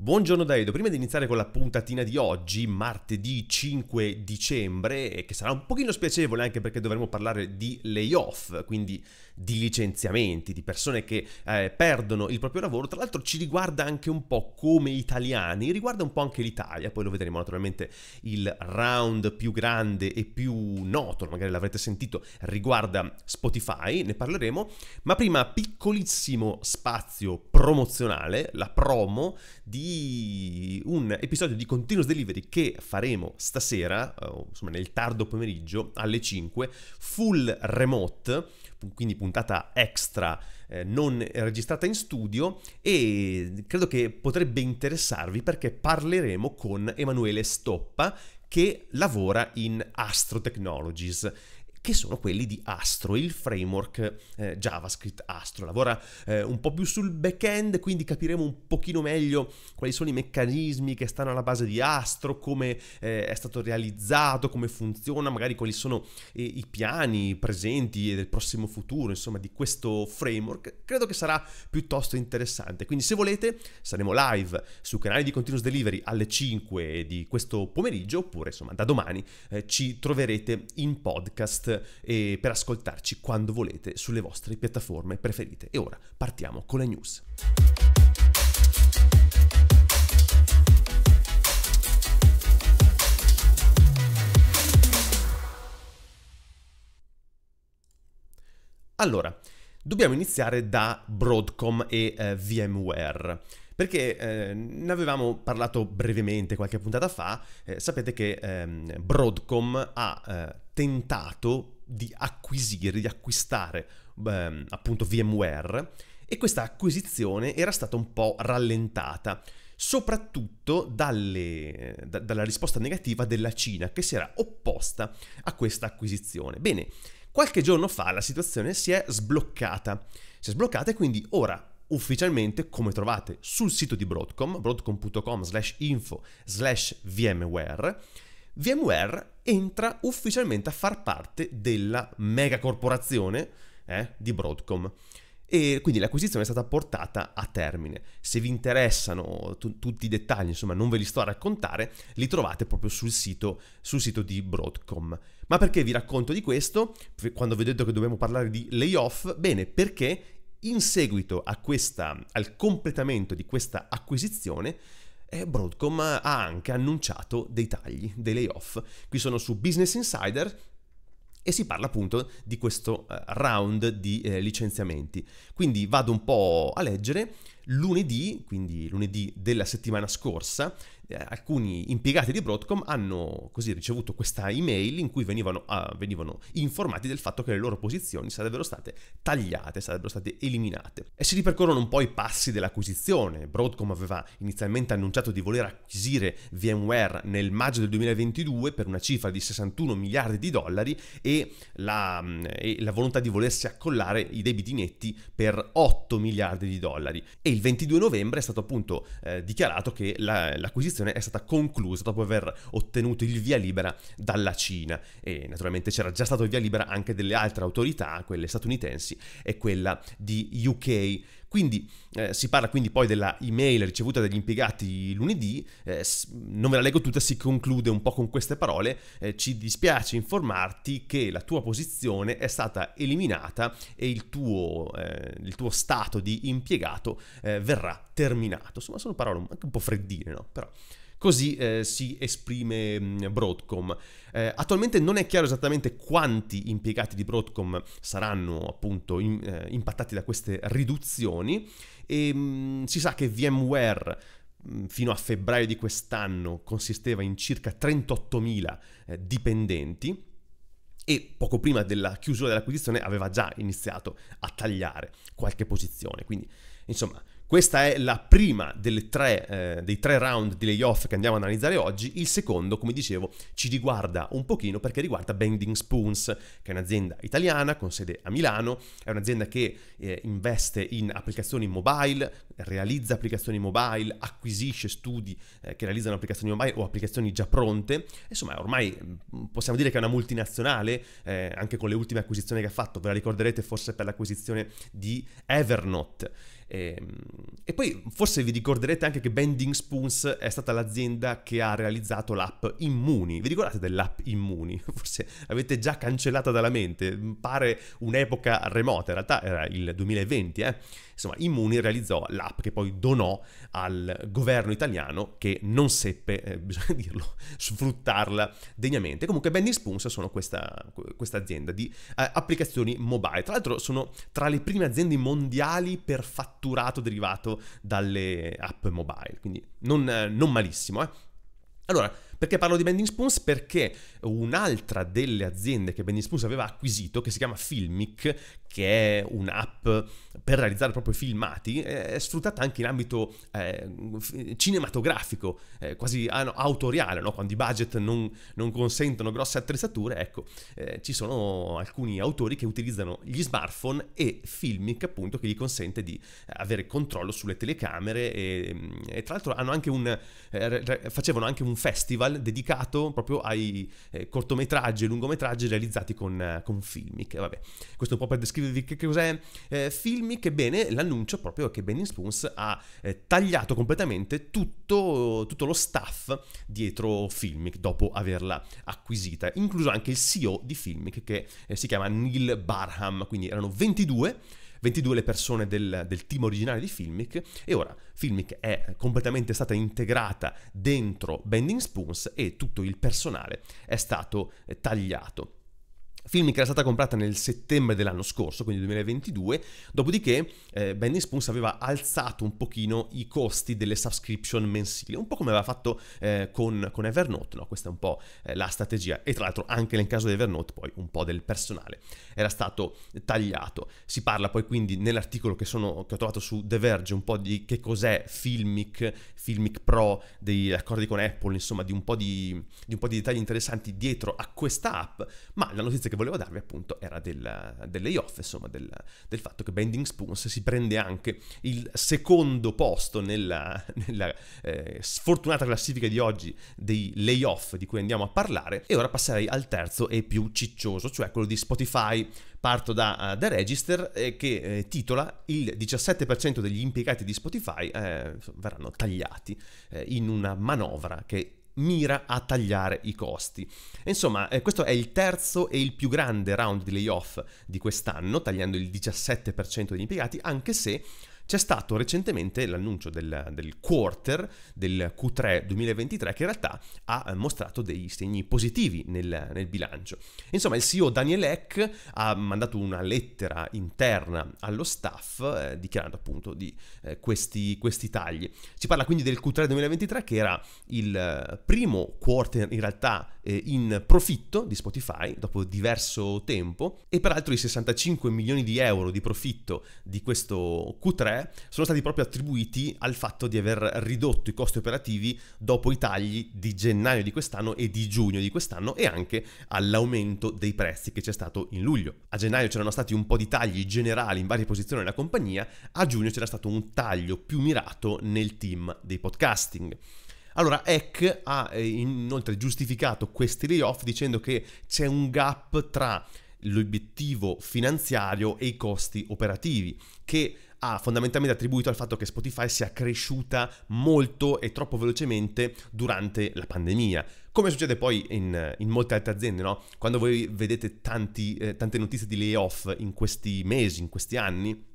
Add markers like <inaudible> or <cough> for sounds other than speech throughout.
Buongiorno Daedo, prima di iniziare con la puntatina di oggi, martedì 5 dicembre, eh, che sarà un pochino spiacevole anche perché dovremo parlare di layoff, quindi di licenziamenti, di persone che eh, perdono il proprio lavoro, tra l'altro ci riguarda anche un po' come italiani, riguarda un po' anche l'Italia, poi lo vedremo naturalmente il round più grande e più noto, magari l'avrete sentito, riguarda Spotify, ne parleremo, ma prima piccolissimo spazio promozionale, la promo di un episodio di Continuous Delivery che faremo stasera, eh, insomma nel tardo pomeriggio alle 5, full remote, quindi puntata extra eh, non registrata in studio e credo che potrebbe interessarvi perché parleremo con Emanuele Stoppa che lavora in Astro Technologies che sono quelli di Astro, il framework eh, JavaScript Astro. Lavora eh, un po' più sul back-end, quindi capiremo un pochino meglio quali sono i meccanismi che stanno alla base di Astro, come eh, è stato realizzato, come funziona, magari quali sono eh, i piani presenti e del prossimo futuro, insomma, di questo framework. Credo che sarà piuttosto interessante. Quindi se volete saremo live sul canale di Continuous Delivery alle 5 di questo pomeriggio, oppure insomma da domani eh, ci troverete in podcast e per ascoltarci quando volete sulle vostre piattaforme preferite. E ora partiamo con le news. Allora, dobbiamo iniziare da Broadcom e eh, VMware. Perché eh, ne avevamo parlato brevemente qualche puntata fa, eh, sapete che ehm, Broadcom ha eh, tentato di acquisire, di acquistare beh, appunto VMware e questa acquisizione era stata un po' rallentata, soprattutto dalle, da, dalla risposta negativa della Cina che si era opposta a questa acquisizione. Bene, qualche giorno fa la situazione si è sbloccata, si è sbloccata e quindi ora ufficialmente come trovate sul sito di Broadcom, broadcom.com slash info slash VMware, VMware entra ufficialmente a far parte della megacorporazione eh, di Broadcom. E quindi l'acquisizione è stata portata a termine. Se vi interessano t- tutti i dettagli, insomma, non ve li sto a raccontare, li trovate proprio sul sito, sul sito di Broadcom. Ma perché vi racconto di questo? Quando vi ho detto che dobbiamo parlare di layoff, bene, perché in seguito questa, al completamento di questa acquisizione, e eh, Broadcom ha anche annunciato dei tagli, dei layoff. Qui sono su Business Insider e si parla appunto di questo eh, round di eh, licenziamenti. Quindi vado un po' a leggere lunedì, quindi lunedì della settimana scorsa, eh, alcuni impiegati di Broadcom hanno così ricevuto questa email in cui venivano, ah, venivano, informati del fatto che le loro posizioni sarebbero state tagliate, sarebbero state eliminate. E si ripercorrono un po' i passi dell'acquisizione. Broadcom aveva inizialmente annunciato di voler acquisire VMware nel maggio del 2022 per una cifra di 61 miliardi di dollari e la, mm, e la volontà di volersi accollare i debiti netti per 8 miliardi di dollari. E il 22 novembre è stato appunto eh, dichiarato che la, l'acquisizione è stata conclusa dopo aver ottenuto il via libera dalla Cina e naturalmente c'era già stato il via libera anche delle altre autorità, quelle statunitensi e quella di UK. Quindi eh, si parla quindi poi della email ricevuta dagli impiegati lunedì, eh, non ve la leggo tutta, si conclude un po' con queste parole, eh, ci dispiace informarti che la tua posizione è stata eliminata e il tuo, eh, il tuo stato di impiegato eh, verrà terminato. Insomma sono parole anche un po' freddine, no? Però Così eh, si esprime mm, Broadcom. Eh, attualmente non è chiaro esattamente quanti impiegati di Broadcom saranno appunto in, eh, impattati da queste riduzioni e mh, mm, si sa che VMware mm, fino a febbraio di quest'anno consisteva in circa 38.000 eh, dipendenti e poco prima della chiusura dell'acquisizione aveva già iniziato a tagliare qualche posizione. Quindi, insomma, questa è la prima tre, eh, dei tre round di layoff che andiamo ad analizzare oggi. Il secondo, come dicevo, ci riguarda un pochino perché riguarda Bending Spoons, che è un'azienda italiana con sede a Milano, è un'azienda che eh, investe in applicazioni mobile, realizza applicazioni mobile, acquisisce studi eh, che realizzano applicazioni mobile o applicazioni già pronte. Insomma, ormai mm, possiamo dire che è una multinazionale, eh, anche con le ultime acquisizioni che ha fatto, ve la ricorderete forse per l'acquisizione di Evernote. E, ehm, e, poi forse vi ricorderete anche che Bending Spoons è stata l'azienda che ha realizzato l'app Immuni. Vi ricordate dell'app Immuni? <laughs> Forse l'avete già cancellata dalla mente, pare un'epoca remota, in realtà era il 2020, eh. Insomma, Immuni realizzò l'app che poi donò al governo italiano che non seppe, eh, <laughs> bisogna dirlo, sfruttarla degnamente. Comunque Benny Spoons sono questa, questa azienda di eh, applicazioni mobile. Tra l'altro sono tra le prime aziende mondiali per fatturato derivato dalle app mobile, quindi non, eh, non malissimo. Eh. Allora, perché parlo di Bending Spoons? Perché un'altra delle aziende che Bending Spoons aveva acquisito, che si chiama Filmic, che è un'app per realizzare proprio filmati, è sfruttata anche in ambito eh, cinematografico, eh, quasi ah, no, autoriale, no? quando i budget non, non, consentono grosse attrezzature, ecco, eh, ci sono alcuni autori che utilizzano gli smartphone e Filmic appunto che gli consente di avere controllo sulle telecamere e, e tra l'altro anche un, eh, facevano anche un festival festival dedicato proprio ai eh, cortometraggi e lungometraggi realizzati con, eh, con Filmic. Vabbè, questo un po' per descrivervi che cos'è eh, Filmic. Ebbene, l'annuncio proprio è che Benny Spoons ha eh, tagliato completamente tutto, tutto, lo staff dietro Filmic dopo averla acquisita, incluso anche il CEO di Filmic che eh, si chiama Neil Barham, quindi erano 22 22 le persone del, del team originale di Filmic e ora Filmic è completamente stata integrata dentro Bending Spoons e tutto il personale è stato tagliato. Film che era stata comprata nel settembre dell'anno scorso, quindi 2022, dopodiché eh, Benny Spoons aveva alzato un pochino i costi delle subscription mensili, un po' come aveva fatto eh, con, con, Evernote, no? questa è un po' eh, la strategia, e tra l'altro anche nel caso di Evernote poi un po' del personale era stato tagliato. Si parla poi quindi nell'articolo che, sono, che ho trovato su The Verge un po' di che cos'è Filmic, Filmic Pro, degli accordi con Apple, insomma di un po' di, di, un po di dettagli interessanti dietro a questa app, ma la notizia che volevo darvi appunto era del, del layoff, insomma, del, del, fatto che Bending Spoons si prende anche il secondo posto nella, <laughs> nella eh, sfortunata classifica di oggi dei layoff di cui andiamo a parlare. E ora passerei al terzo e più ciccioso, cioè quello di Spotify. Parto da uh, The Register eh, che eh, titola il 17% degli impiegati di Spotify eh, verranno tagliati eh, in una manovra che mira a tagliare i costi. Insomma, eh, questo è il terzo e il più grande round di layoff di quest'anno, tagliando il 17% degli impiegati, anche se c'è stato recentemente l'annuncio del, del quarter del Q3 2023 che in realtà ha eh, mostrato dei segni positivi nel, nel bilancio. Insomma, il CEO Daniel Eck ha mandato una lettera interna allo staff eh, dichiarando appunto di eh, questi, questi tagli. Si parla quindi del Q3 2023 che era il eh, primo quarter in realtà eh, in profitto di Spotify dopo diverso tempo e peraltro i 65 milioni di euro di profitto di questo Q3 sono stati proprio attribuiti al fatto di aver ridotto i costi operativi dopo i tagli di gennaio di quest'anno e di giugno di quest'anno e anche all'aumento dei prezzi che c'è stato in luglio. A gennaio c'erano stati un po' di tagli generali in varie posizioni della compagnia, a giugno c'era stato un taglio più mirato nel team dei podcasting. Allora, Eck ha eh, inoltre giustificato questi layoff dicendo che c'è un gap tra l'obiettivo finanziario e i costi operativi, che ha fondamentalmente attribuito al fatto che Spotify sia cresciuta molto e troppo velocemente durante la pandemia. Come succede poi in, in molte altre aziende, no? Quando voi vedete tanti, eh, tante notizie di layoff in questi mesi, in questi anni,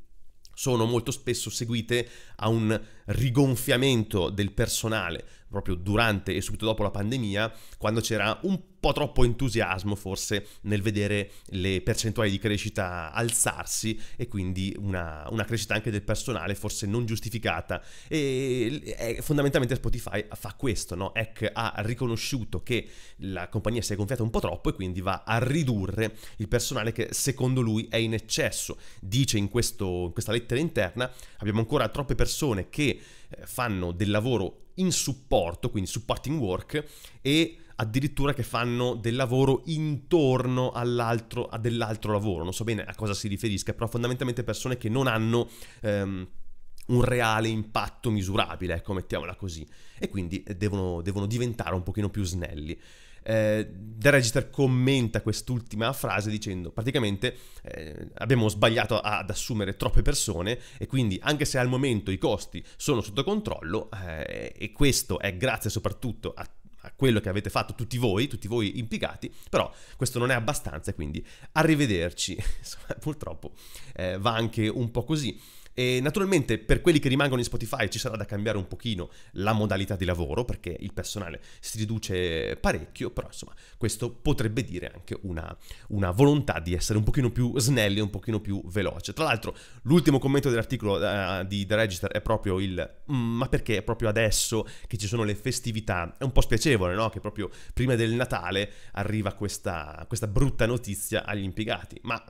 sono molto spesso seguite a un rigonfiamento del personale proprio durante e subito dopo la pandemia, quando c'era un po' troppo entusiasmo forse nel vedere le percentuali di crescita alzarsi e quindi una, una crescita anche del personale forse non giustificata. E, e eh, fondamentalmente Spotify fa questo, no? Eck ha riconosciuto che la compagnia si è gonfiata un po' troppo e quindi va a ridurre il personale che secondo lui è in eccesso. Dice in, questo, in questa lettera interna abbiamo ancora troppe persone che eh, fanno del lavoro in supporto, quindi supporting work, e addirittura che fanno del lavoro intorno all'altro, a dell'altro lavoro. Non so bene a cosa si riferisca, però fondamentalmente persone che non hanno... Ehm, un reale impatto misurabile, ecco, mettiamola così, e quindi eh, devono, devono diventare un pochino più snelli eh, The Register commenta quest'ultima frase dicendo praticamente eh, abbiamo sbagliato ad assumere troppe persone e quindi anche se al momento i costi sono sotto controllo eh, e questo è grazie soprattutto a a quello che avete fatto tutti voi, tutti voi impiegati, però questo non è abbastanza, quindi arrivederci. <laughs> Purtroppo eh, va anche un po' così. E naturalmente per quelli che rimangono in Spotify ci sarà da cambiare un pochino la modalità di lavoro perché il personale si riduce parecchio, però insomma questo potrebbe dire anche una, una volontà di essere un pochino più snelli, un pochino più veloce. Tra l'altro l'ultimo commento dell'articolo uh, di The Register è proprio il mm, ma perché è proprio adesso che ci sono le festività? È un po' spiacevole, no? Che proprio prima del Natale arriva questa, questa brutta notizia agli impiegati, ma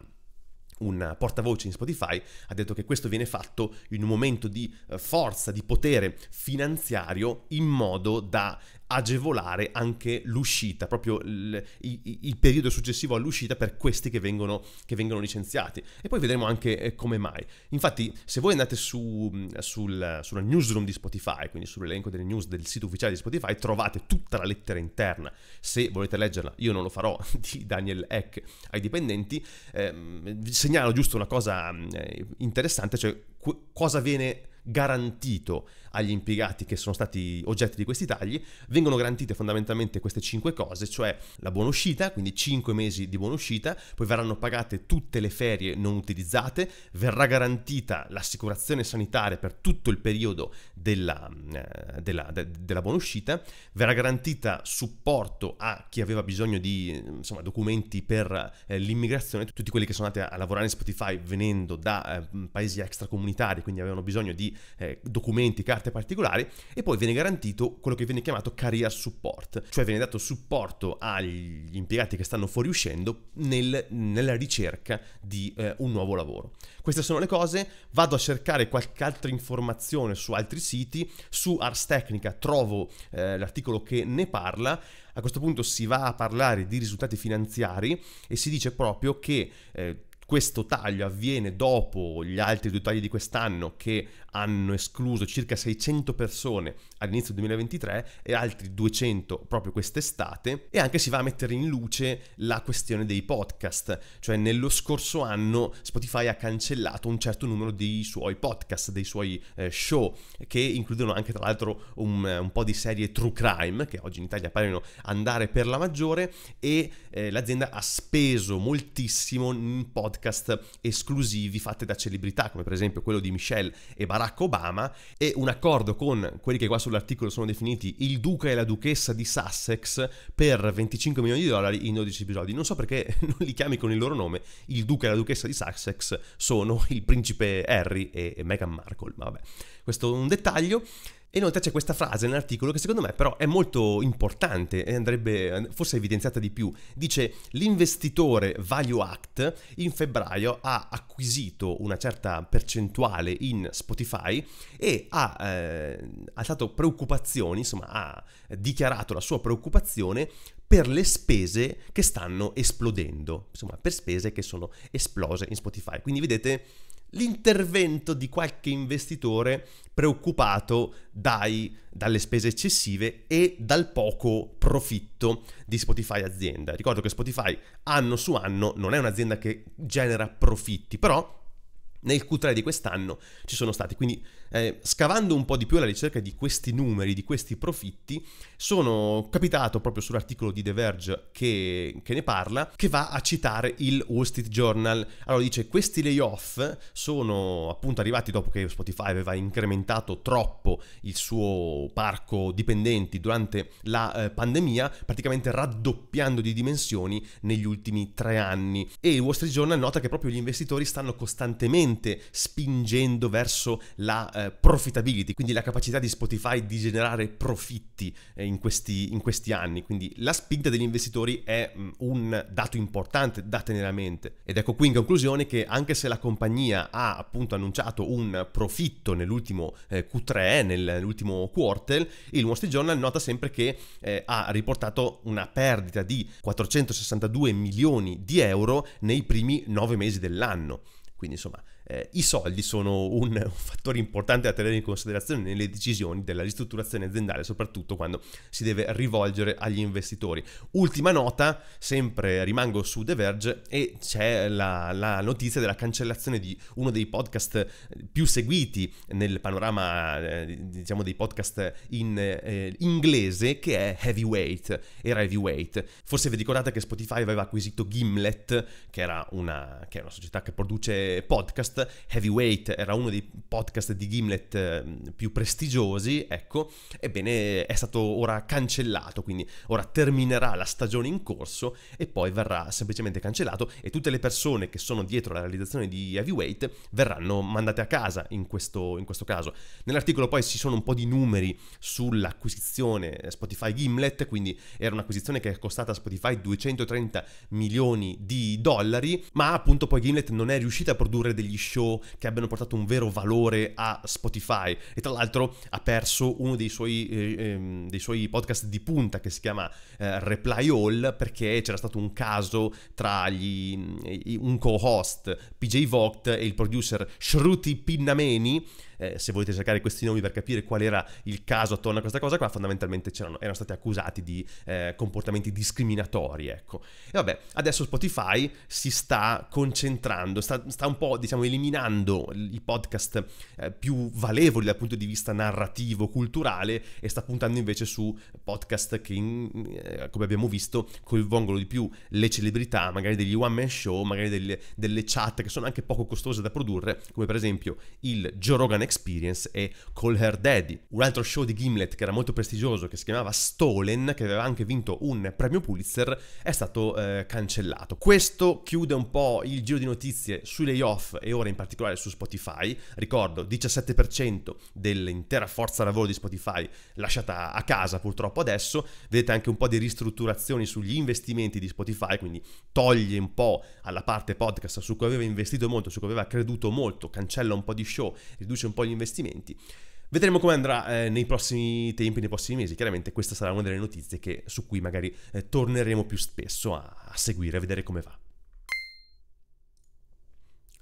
un portavoce in Spotify ha detto che questo viene fatto in un momento di eh, forza, di potere finanziario in modo da agevolare anche l'uscita, proprio il, il, il periodo successivo all'uscita per questi che vengono, che vengono, licenziati. E poi vedremo anche eh, come mai. Infatti, se voi andate su, mm, sul, sulla newsroom di Spotify, quindi sull'elenco delle news del sito ufficiale di Spotify, trovate tutta la lettera interna. Se volete leggerla, io non lo farò, <laughs> di Daniel Eck ai dipendenti. Eh, vi segnalo giusto una cosa mm, eh, interessante, cioè cosa viene garantito agli impiegati che sono stati oggetto di questi tagli, vengono garantite fondamentalmente queste cinque cose, cioè la buona uscita, quindi 5 mesi di buona uscita, poi verranno pagate tutte le ferie non utilizzate, verrà garantita l'assicurazione sanitaria per tutto il periodo della, eh, della, della buona uscita, verrà garantita supporto a chi aveva bisogno di insomma, documenti per eh, l'immigrazione, tutti quelli che sono andati a, lavorare in Spotify venendo da eh, paesi extracomunitari, quindi avevano bisogno di documenti, carte carte particolari e poi viene garantito quello che viene chiamato career support, cioè viene dato supporto agli impiegati che stanno fuoriuscendo nel, nella ricerca di eh, un nuovo lavoro. Queste sono le cose, vado a cercare qualche altra informazione su altri siti, su Ars Technica trovo eh, l'articolo che ne parla, a questo punto si va a parlare di risultati finanziari e si dice proprio che... Eh, questo taglio avviene dopo gli altri due tagli di quest'anno che hanno escluso circa 600 persone all'inizio del 2023 e altri 200 proprio quest'estate e anche si va a mettere in luce la questione dei podcast, cioè nello scorso anno Spotify ha cancellato un certo numero dei suoi podcast, dei suoi eh, show che includono anche tra l'altro un, un, po' di serie true crime che oggi in Italia paiono andare per la maggiore e eh, l'azienda ha speso moltissimo in podcast podcast esclusivi fatte da celebrità, come per esempio quello di Michelle e Barack Obama, e un accordo con quelli che qua sull'articolo sono definiti il duca e la duchessa di Sussex per 25 milioni di dollari in 12 episodi. Non so perché <laughs> non li chiami con il loro nome, il duca e la duchessa di Sussex sono il principe Harry e Meghan Markle, ma vabbè, questo è un dettaglio. E inoltre c'è questa frase nell'articolo che secondo me però è molto importante e andrebbe forse evidenziata di più. Dice l'investitore Value Act in febbraio ha acquisito una certa percentuale in Spotify e ha eh, alzato preoccupazioni, insomma ha dichiarato la sua preoccupazione per le spese che stanno esplodendo, insomma per spese che sono esplose in Spotify. Quindi vedete l'intervento di qualche investitore preoccupato dai, dalle spese eccessive e dal poco profitto di Spotify azienda. Ricordo che Spotify anno su anno non è un'azienda che genera profitti, però nel Q3 di quest'anno ci sono stati, quindi eh, scavando un po' di più alla ricerca di questi numeri, di questi profitti, sono capitato proprio sull'articolo di The Verge che, che ne parla, che va a citare il Wall Street Journal. Allora dice questi layoff sono appunto arrivati dopo che Spotify aveva incrementato troppo il suo parco dipendenti durante la eh, pandemia, praticamente raddoppiando di dimensioni negli ultimi tre anni. E il Wall Street Journal nota che proprio gli investitori stanno costantemente spingendo verso la eh, eh, profitability, quindi la capacità di Spotify di generare profitti eh, in, questi, in, questi, anni. Quindi la spinta degli investitori è mh, mm, un dato importante da tenere a mente. Ed ecco qui in conclusione che anche se la compagnia ha appunto annunciato un profitto nell'ultimo eh, Q3, nell'ultimo quarter, il Wall Street Journal nota sempre che eh, ha riportato una perdita di 462 milioni di euro nei primi nove mesi dell'anno. Quindi insomma eh, i soldi sono un, <laughs> un, fattore importante da tenere in considerazione nelle decisioni della ristrutturazione aziendale, soprattutto quando si deve rivolgere agli investitori. Ultima nota, sempre rimango su The Verge e c'è la, la notizia della cancellazione di uno dei podcast eh, più seguiti nel panorama eh, diciamo dei podcast in eh, inglese che è Heavyweight, era Heavyweight. Forse vi ricordate che Spotify aveva acquisito Gimlet, che, era una, che è una società che produce podcast podcast, Heavyweight era uno dei podcast di Gimlet ehm, più prestigiosi, ecco, ebbene è stato ora cancellato, quindi ora terminerà la stagione in corso e poi verrà semplicemente cancellato e tutte le persone che sono dietro la realizzazione di Heavyweight verranno mandate a casa in questo, in questo caso. Nell'articolo poi ci sono un po' di numeri sull'acquisizione Spotify Gimlet, quindi era un'acquisizione che è costata a Spotify 230 milioni di dollari, ma appunto poi Gimlet non è riuscita a produrre degli show che abbiano portato un vero valore a Spotify e tra l'altro ha perso uno dei suoi, eh, ehm, dei suoi podcast di punta che si chiama eh, Reply All perché c'era stato un caso tra gli, un co-host PJ Vogt e il producer Shruti Pinnameni eh, se volete cercare questi nomi per capire qual era il caso attorno a questa cosa qua, fondamentalmente erano stati accusati di eh, comportamenti discriminatori, ecco. E vabbè, adesso Spotify si sta concentrando, sta, sta un po', diciamo, eliminando i podcast eh, più valevoli dal punto di vista narrativo, culturale, e sta puntando invece su podcast che, in, eh, come abbiamo visto, coinvolgono di più le celebrità, magari degli one man show, magari delle, delle chat che sono anche poco costose da produrre, come per esempio il Joe Rogan Experience, Experience e Call Her Daddy, un altro show di Gimlet che era molto prestigioso, che si chiamava Stolen, che aveva anche vinto un premio Pulitzer, è stato eh, cancellato. Questo chiude un po' il giro di notizie sui layoff e ora in particolare su Spotify. Ricordo, 17% dell'intera forza lavoro di Spotify lasciata a casa purtroppo adesso. Vedete anche un po' di ristrutturazioni sugli investimenti di Spotify, quindi toglie un po' alla parte podcast su cui aveva investito molto, su cui aveva creduto molto, cancella un po' di show, riduce un un po' gli investimenti. Vedremo come andrà eh, nei prossimi tempi, nei prossimi mesi. Chiaramente questa sarà una delle notizie che, su cui magari eh, torneremo più spesso a, a seguire, a vedere come va.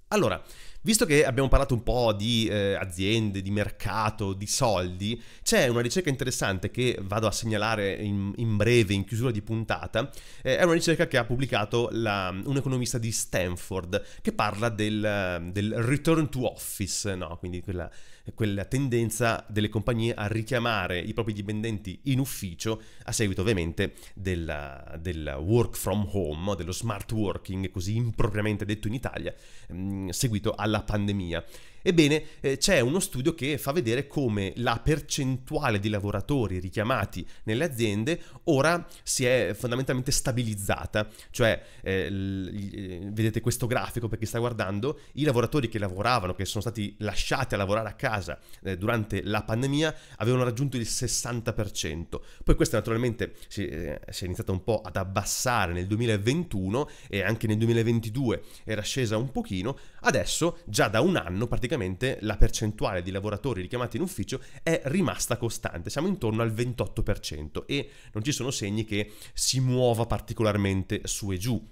Allora, Visto che abbiamo parlato un po' di eh, aziende, di mercato, di soldi, c'è una ricerca interessante che vado a segnalare in, in breve, in chiusura di puntata. Eh, è una ricerca che ha pubblicato la, un economista di Stanford che parla del, del return to office, no? quindi quella quella tendenza delle compagnie a richiamare i propri dipendenti in ufficio a seguito ovviamente della, del work from home, dello smart working, così impropriamente detto in Italia, mm, seguito alla pandemia. Ebbene, eh, c'è uno studio che fa vedere come la percentuale di lavoratori richiamati nelle aziende ora si è fondamentalmente stabilizzata, cioè eh, l- eh, vedete questo grafico per chi sta guardando, i lavoratori che lavoravano, che sono stati lasciati a lavorare a casa eh, durante la pandemia, avevano raggiunto il 60%. Poi questo naturalmente si, eh, si, è iniziato un po' ad abbassare nel 2021 e anche nel 2022 era scesa un pochino, adesso già da un anno praticamente solitamente la percentuale di lavoratori richiamati in ufficio è rimasta costante, siamo intorno al 28% e non ci sono segni che si muova particolarmente su e giù.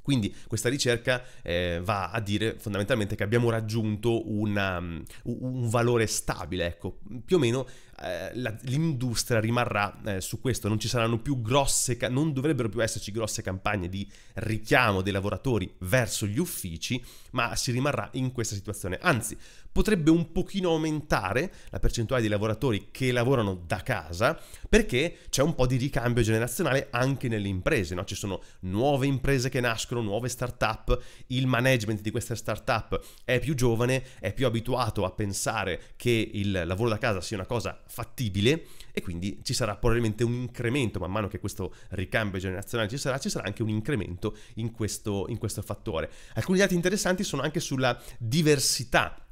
Quindi questa ricerca eh, va a dire fondamentalmente che abbiamo raggiunto una, mm, un valore stabile, ecco, più o meno eh, la, l'industria rimarrà eh, su questo, non ci saranno più grosse, non dovrebbero più esserci grosse campagne di richiamo dei lavoratori verso gli uffici, ma si rimarrà in questa situazione. Anzi, potrebbe un pochino aumentare la percentuale di lavoratori che lavorano da casa, perché c'è un po' di ricambio generazionale anche nelle imprese, no? ci sono nuove imprese che nascono, nuove start-up, il management di queste start-up è più giovane, è più abituato a pensare che il lavoro da casa sia una cosa fattibile e quindi ci sarà probabilmente un incremento, man mano che questo ricambio generazionale ci sarà, ci sarà anche un incremento in questo, in questo fattore. Alcuni dati interessanti sono anche sulla diversità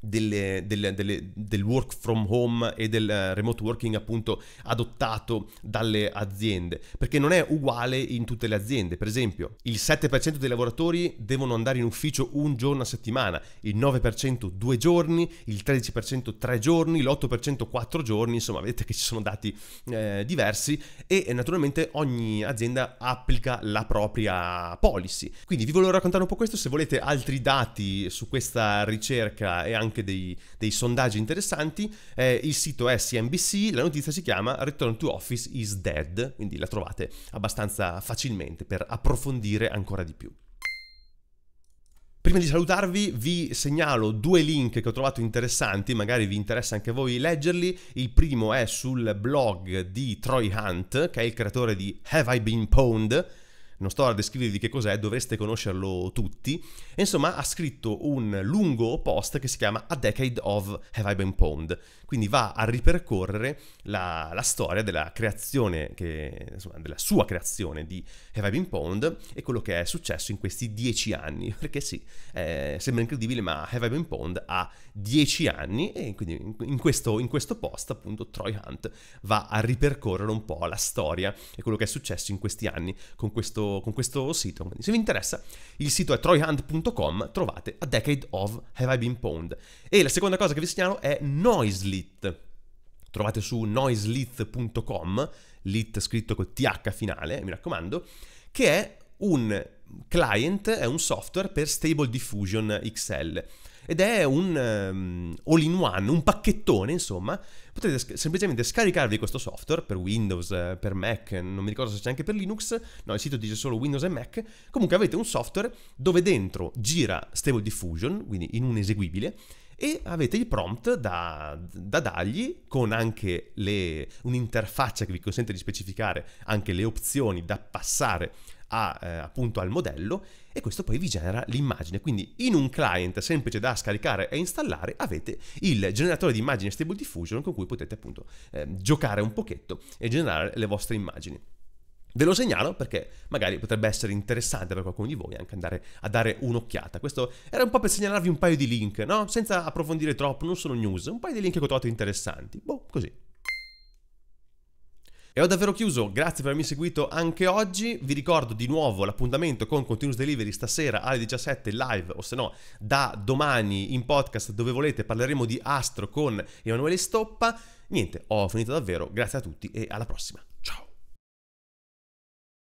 delle, delle, delle, del work from home e del eh, remote working appunto adottato dalle aziende perché non è uguale in tutte le aziende per esempio il 7% dei lavoratori devono andare in ufficio un giorno a settimana il 9% due giorni il 13% tre giorni l'8% quattro giorni insomma vedete che ci sono dati eh, diversi e naturalmente ogni azienda applica la propria policy quindi vi volevo raccontare un po' questo se volete altri dati su questa ricerca e anche anche dei, dei sondaggi interessanti. Eh, il sito è CNBC, la notizia si chiama Return to Office is Dead, quindi la trovate abbastanza facilmente per approfondire ancora di più. Prima di salutarvi vi segnalo due link che ho trovato interessanti, magari vi interessa anche voi leggerli. Il primo è sul blog di Troy Hunt, che è il creatore di Have I Been Pwned? non sto a descrivervi che cos'è, dovreste conoscerlo tutti. E insomma, ha scritto un lungo post che si chiama A Decade of Have I Been Pwned. Quindi va a ripercorrere la, la storia della creazione, che, insomma, della sua creazione di Have I Been Pwned e quello che è successo in questi dieci anni. <laughs> Perché sì, eh, sembra incredibile, ma Have I Been Pwned ha dieci anni e quindi in questo, in questo post, appunto, Troy Hunt va a ripercorrere un po' la storia e quello che è successo in questi anni con questo con questo sito. Quindi se vi interessa, il sito è troyhunt.com, trovate A Decade of Have I Been Pwned. E la seconda cosa che vi segnalo è Noiselit. Trovate su noiselit.com, lit scritto con th finale, eh, mi raccomando, che è un client, è un software per Stable Diffusion XL ed è un um, ehm, all-in-one, un pacchettone insomma. Potete sc- semplicemente scaricarvi questo software per Windows, per Mac, non mi ricordo se c'è anche per Linux, no il sito dice solo Windows e Mac, comunque avete un software dove dentro gira Stable Diffusion, quindi in un eseguibile, e avete il prompt da, da dargli con anche le, un'interfaccia che vi consente di specificare anche le opzioni da passare a, eh, appunto al modello e questo poi vi genera l'immagine. Quindi in un client semplice da scaricare e installare avete il generatore di immagini Stable Diffusion con cui potete appunto eh, giocare un pochetto e generare le vostre immagini. Ve lo segnalo perché magari potrebbe essere interessante per qualcuno di voi anche andare a dare un'occhiata. Questo era un po' per segnalarvi un paio di link, no? Senza approfondire troppo, non sono news, un paio di link che ho trovato interessanti. Boh, così. E ho davvero chiuso, grazie per avermi seguito anche oggi, vi ricordo di nuovo l'appuntamento con Continuous Delivery stasera alle 17 live o se no da domani in podcast dove volete parleremo di Astro con Emanuele Stoppa. Niente, ho finito davvero, grazie a tutti e alla prossima.